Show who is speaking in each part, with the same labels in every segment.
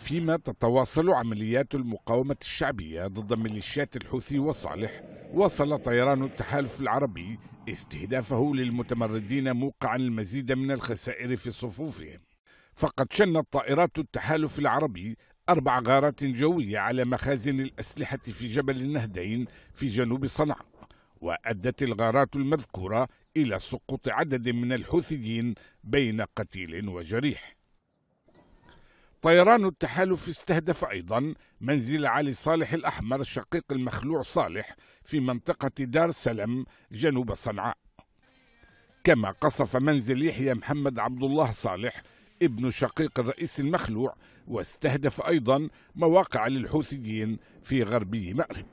Speaker 1: فيما تتواصل عمليات المقاومة الشعبية ضد ميليشيات الحوثي وصالح واصل طيران التحالف العربي استهدافه للمتمردين موقعا المزيد من الخسائر في صفوفهم فقد شنت طائرات التحالف العربي أربع غارات جوية على مخازن الأسلحة في جبل النهدين في جنوب صنعاء وأدت الغارات المذكورة إلى سقوط عدد من الحوثيين بين قتيل وجريح طيران التحالف استهدف أيضا منزل علي صالح الأحمر شقيق المخلوع صالح في منطقة دار سلم جنوب صنعاء كما قصف منزل يحيى محمد عبد الله صالح ابن شقيق الرئيس المخلوع واستهدف أيضا مواقع للحوثيين في غربي مأرب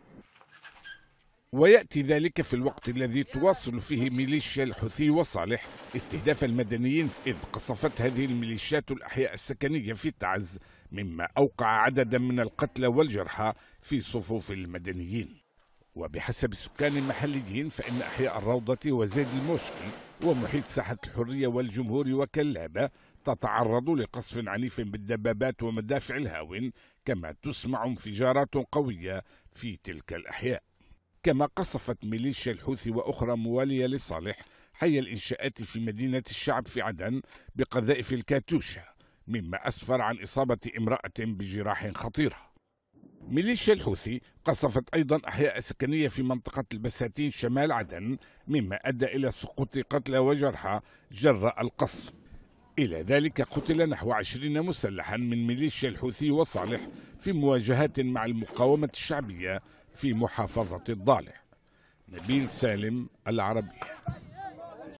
Speaker 1: ويأتي ذلك في الوقت الذي تواصل فيه ميليشيا الحوثي وصالح استهداف المدنيين إذ قصفت هذه الميليشيات الأحياء السكنية في تعز مما أوقع عددا من القتلى والجرحى في صفوف المدنيين وبحسب السكان المحليين فإن أحياء الروضة وزيد الموشكي ومحيط ساحة الحرية والجمهور وكلابة تتعرض لقصف عنيف بالدبابات ومدافع الهاون كما تسمع انفجارات قوية في تلك الأحياء كما قصفت ميليشيا الحوثي وأخرى موالية لصالح حي الإنشاءات في مدينة الشعب في عدن بقذائف الكاتوشا مما أسفر عن إصابة امرأة بجراح خطيرة ميليشيا الحوثي قصفت أيضا أحياء سكنية في منطقة البساتين شمال عدن مما أدى إلى سقوط قتلى وجرحى جراء القصف إلى ذلك قتل نحو عشرين مسلحا من ميليشيا الحوثي وصالح في مواجهات مع المقاومة الشعبية في محافظة الضالع نبيل سالم العربية